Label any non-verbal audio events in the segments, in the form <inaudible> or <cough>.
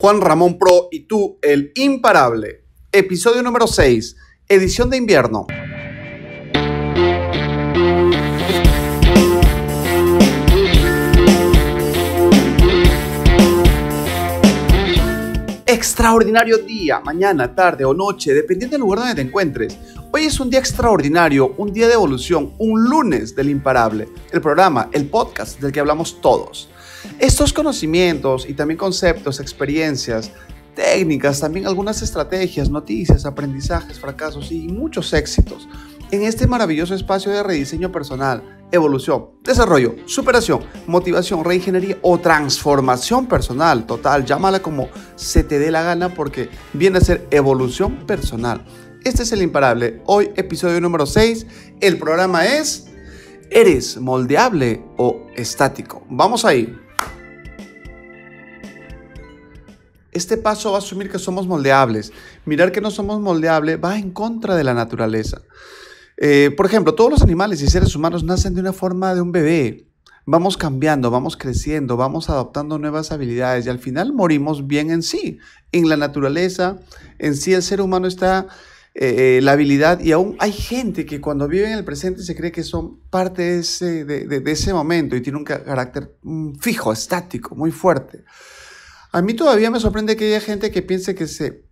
Juan Ramón Pro y tú, el imparable. Episodio número 6, edición de invierno. Extraordinario día, mañana, tarde o noche, dependiendo del lugar donde te encuentres. Hoy es un día extraordinario, un día de evolución, un lunes del imparable, el programa, el podcast del que hablamos todos. Estos conocimientos y también conceptos, experiencias, técnicas, también algunas estrategias, noticias, aprendizajes, fracasos y muchos éxitos en este maravilloso espacio de rediseño personal, evolución, desarrollo, superación, motivación, reingeniería o transformación personal. Total, llámala como se te dé la gana porque viene a ser evolución personal. Este es el imparable. Hoy episodio número 6. El programa es... ¿Eres moldeable o estático? Vamos ahí. Este paso va a asumir que somos moldeables. Mirar que no somos moldeables va en contra de la naturaleza. Eh, por ejemplo, todos los animales y seres humanos nacen de una forma de un bebé. Vamos cambiando, vamos creciendo, vamos adoptando nuevas habilidades y al final morimos bien en sí. En la naturaleza, en sí el ser humano está eh, eh, la habilidad y aún hay gente que cuando vive en el presente se cree que son parte de ese momento y tiene un carácter mm, fijo, estático, muy fuerte. A mí todavía me sorprende que haya gente que piense que se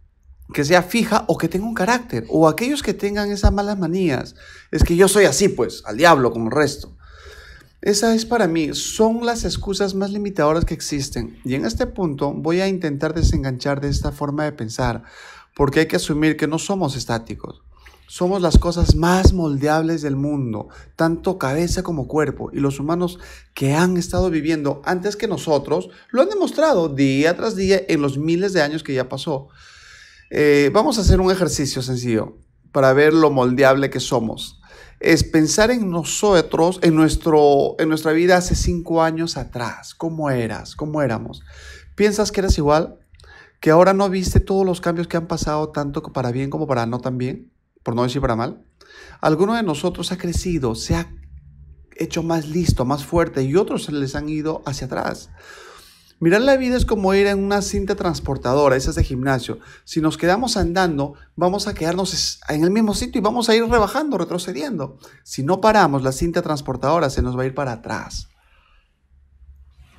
que sea fija o que tenga un carácter, o aquellos que tengan esas malas manías. Es que yo soy así, pues, al diablo con el resto. Esa es para mí, son las excusas más limitadoras que existen. Y en este punto voy a intentar desenganchar de esta forma de pensar, porque hay que asumir que no somos estáticos. Somos las cosas más moldeables del mundo, tanto cabeza como cuerpo, y los humanos que han estado viviendo antes que nosotros lo han demostrado día tras día en los miles de años que ya pasó. Eh, vamos a hacer un ejercicio sencillo para ver lo moldeable que somos. Es pensar en nosotros, en, nuestro, en nuestra vida hace cinco años atrás, cómo eras, cómo éramos. ¿Piensas que eras igual? ¿Que ahora no viste todos los cambios que han pasado, tanto para bien como para no tan bien? por no decir para mal. alguno de nosotros ha crecido, se ha hecho más listo, más fuerte y otros se les han ido hacia atrás. Mirar la vida es como ir en una cinta transportadora, es de gimnasio. Si nos quedamos andando, vamos a quedarnos en el mismo sitio y vamos a ir rebajando, retrocediendo. Si no paramos, la cinta transportadora se nos va a ir para atrás.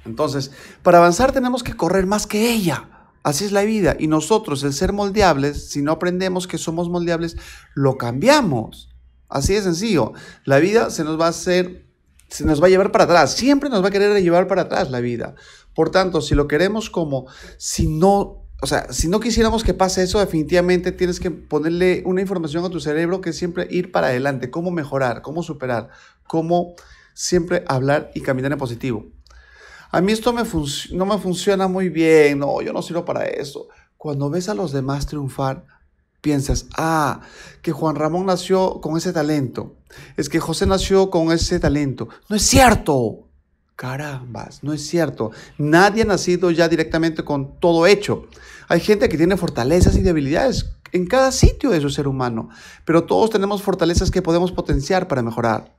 Entonces, para avanzar tenemos que correr más que ella. Así es la vida. Y nosotros, el ser moldeables, si no aprendemos que somos moldeables, lo cambiamos. Así de sencillo. La vida se nos va a hacer, se nos va a llevar para atrás. Siempre nos va a querer llevar para atrás la vida. Por tanto, si lo queremos como, si no, o sea, si no quisiéramos que pase eso, definitivamente tienes que ponerle una información a tu cerebro que siempre ir para adelante, cómo mejorar, cómo superar, cómo siempre hablar y caminar en positivo a mí esto no me funciona muy bien, no, yo no sirvo para eso. Cuando ves a los demás triunfar, piensas, ah, que Juan Ramón nació con ese talento, es que José nació con ese talento. No es cierto. Carambas, no es cierto. Nadie ha nacido ya directamente con todo hecho. Hay gente que tiene fortalezas y debilidades en cada sitio de su ser humano, pero todos tenemos fortalezas que podemos potenciar para mejorar.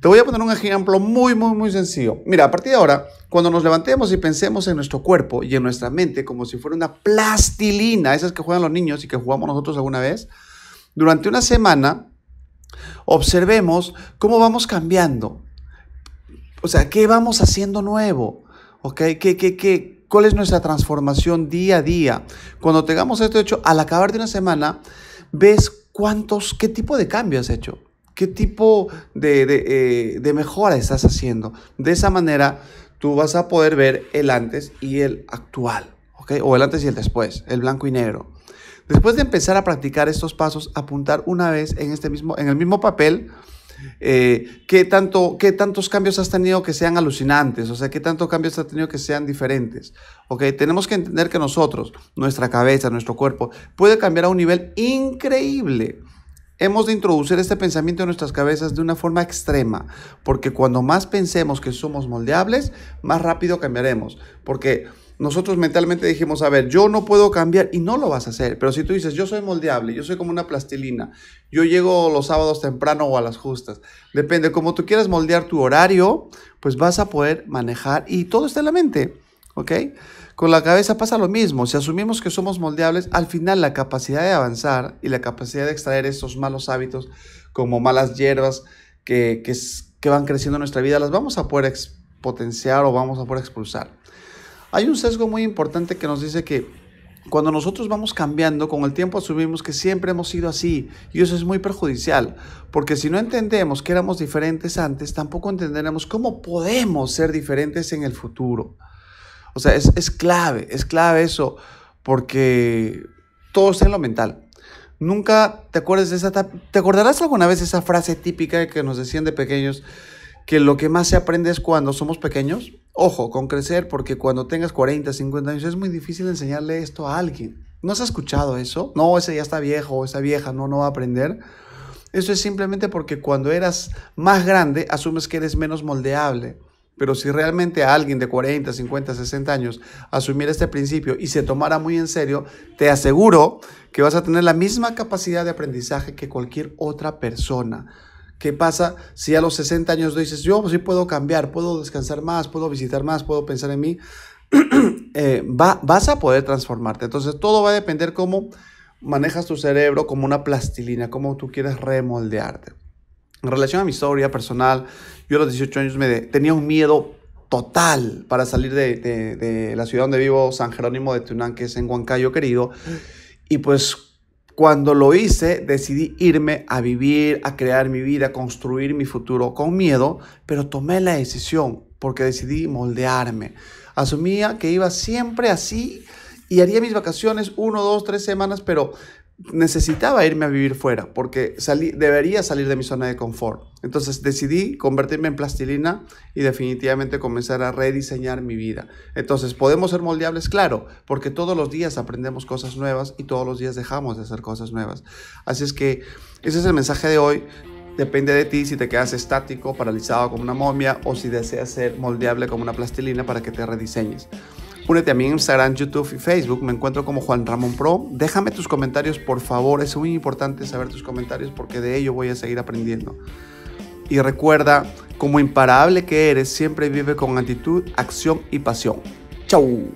Te voy a poner un ejemplo muy, muy, muy sencillo. Mira, a partir de ahora, cuando nos levantemos y pensemos en nuestro cuerpo y en nuestra mente como si fuera una plastilina, esas que juegan los niños y que jugamos nosotros alguna vez, durante una semana, observemos cómo vamos cambiando. O sea, ¿qué vamos haciendo nuevo? ¿Ok? ¿Qué, qué, ¿Cuál es nuestra transformación día a día? Cuando tengamos esto hecho, al acabar de una semana, ves cuántos, qué tipo de cambio has hecho. ¿Qué tipo eh, de, mejora estás haciendo? De esa manera, tú vas a poder ver el antes y el actual, ¿ok? O el antes y el después, el blanco y negro. Después de empezar a practicar estos pasos, apuntar una vez en, este mismo, en el mismo papel eh, qué, tanto, qué tantos cambios has tenido que sean alucinantes, o sea, qué tantos cambios has tenido que sean diferentes. ¿okay? Tenemos que entender que nosotros, nuestra cabeza, nuestro cuerpo, puede cambiar a un nivel increíble Hemos de introducir este pensamiento en nuestras cabezas de una forma extrema, porque cuando más pensemos que somos moldeables, más rápido cambiaremos, porque nosotros mentalmente dijimos, a ver, yo no puedo cambiar y no lo vas a hacer, pero si tú dices, yo soy moldeable, yo soy como una plastilina, yo llego los sábados temprano o a las justas, depende, como tú quieras moldear tu horario, pues vas a poder manejar y todo está en la mente. ¿Ok? Con la cabeza pasa lo mismo. Si asumimos que somos moldeables, al final la capacidad de avanzar y la capacidad de extraer esos malos hábitos como malas hierbas que, que, que van creciendo en nuestra vida, las vamos a poder potenciar o vamos a poder expulsar. Hay un sesgo muy importante que nos dice que cuando nosotros vamos cambiando, con el tiempo asumimos que siempre hemos sido así y eso es muy perjudicial, porque si no entendemos que éramos diferentes antes, tampoco entenderemos cómo podemos ser diferentes en el futuro. O sea, es, clave, es clave eso, porque todo está en lo mental. Nunca te acuerdas de esa... ¿Te acordarás alguna vez esa frase típica que nos decían de pequeños? Que lo que más se aprende es cuando somos pequeños. Ojo, con crecer, porque cuando tengas 40, 50 años es muy difícil enseñarle esto a alguien. ¿No has escuchado eso? No, ese ya está viejo, esa vieja, no, no va a aprender. Eso es simplemente porque cuando eras más grande asumes que eres menos moldeable. Pero si realmente alguien de 40, 50, 60 años asumiera este principio y se tomara muy en serio, te aseguro que vas a tener la misma capacidad de aprendizaje que cualquier otra persona. ¿Qué pasa si a los 60 años dices, yo pues, sí puedo cambiar, puedo descansar más, puedo visitar más, puedo pensar en mí? <clears throat> Eh, vas a poder transformarte. Entonces todo va a depender cómo manejas tu cerebro como una plastilina, cómo tú quieres remoldearte. En relación a mi historia personal, yo a los 18 años tenía un miedo total para salir de, la ciudad donde vivo, San Jerónimo de Tunán, que es en Huancayo, querido. Y pues cuando lo hice, decidí irme a vivir, a crear mi vida, a construir mi futuro con miedo, pero tomé la decisión porque decidí moldearme. Asumía que iba siempre así y haría mis vacaciones uno, dos, tres semanas, pero necesitaba irme a vivir fuera porque salí, debería salir de mi zona de confort. Entonces decidí convertirme en plastilina y definitivamente comenzar a rediseñar mi vida. Entonces, ¿podemos ser moldeables? Claro, porque todos los días aprendemos cosas nuevas y todos los días dejamos de hacer cosas nuevas. Así es que ese es el mensaje de hoy. Depende de ti si te quedas estático, paralizado como una momia o si deseas ser moldeable como una plastilina para que te rediseñes. Únete a mí en Instagram, YouTube y Facebook. Me encuentro como Juan Ramón Pro. Déjame tus comentarios, por favor. Es muy importante saber tus comentarios porque de ello voy a seguir aprendiendo. Y recuerda, como imparable que eres, siempre vive con actitud, acción y pasión. ¡Chau!